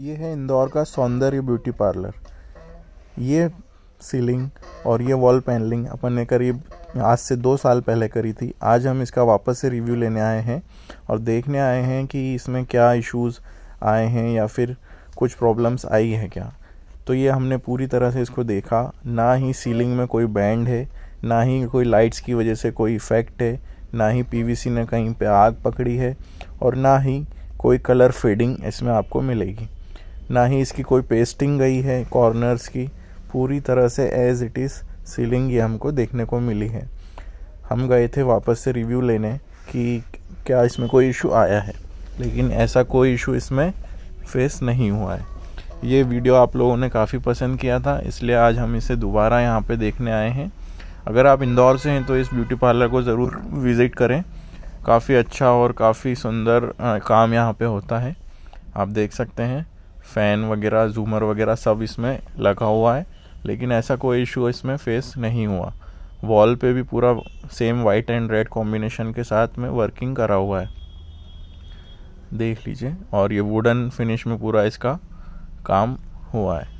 ये है इंदौर का सौंदर्य ब्यूटी पार्लर ये सीलिंग और ये वॉल पैनलिंग अपन ने करीब आज से दो साल पहले करी थी आज हम इसका वापस से रिव्यू लेने आए हैं और देखने आए हैं कि इसमें क्या इश्यूज़ आए हैं या फिर कुछ प्रॉब्लम्स आई है क्या तो ये हमने पूरी तरह से इसको देखा ना ही सीलिंग में कोई बैंड है ना ही कोई लाइट्स की वजह से कोई इफ़ेक्ट है ना ही पीवीसी ने कहीं पे आग पकड़ी है और ना ही कोई कलर फेडिंग इसमें आपको मिलेगी ना ही इसकी कोई पेस्टिंग गई है कॉर्नर्स की पूरी तरह से एज इट इज़ सीलिंग ये हमको देखने को मिली है हम गए थे वापस से रिव्यू लेने कि क्या इसमें कोई इशू आया है लेकिन ऐसा कोई इशू इसमें फेस नहीं हुआ है ये वीडियो आप लोगों ने काफ़ी पसंद किया था इसलिए आज हम इसे दोबारा यहाँ पे देखने आए हैं अगर आप इंदौर से हैं तो इस ब्यूटी पार्लर को ज़रूर विज़िट करें काफ़ी अच्छा और काफ़ी सुंदर काम यहाँ पे होता है आप देख सकते हैं फ़ैन वगैरह जूमर वगैरह सब इसमें लगा हुआ है लेकिन ऐसा कोई इशू इसमें फेस नहीं हुआ वॉल पे भी पूरा same white and red combination के साथ में वर्किंग करा हुआ है देख लीजिए और ये वुडन फिनिश में पूरा इसका काम हुआ है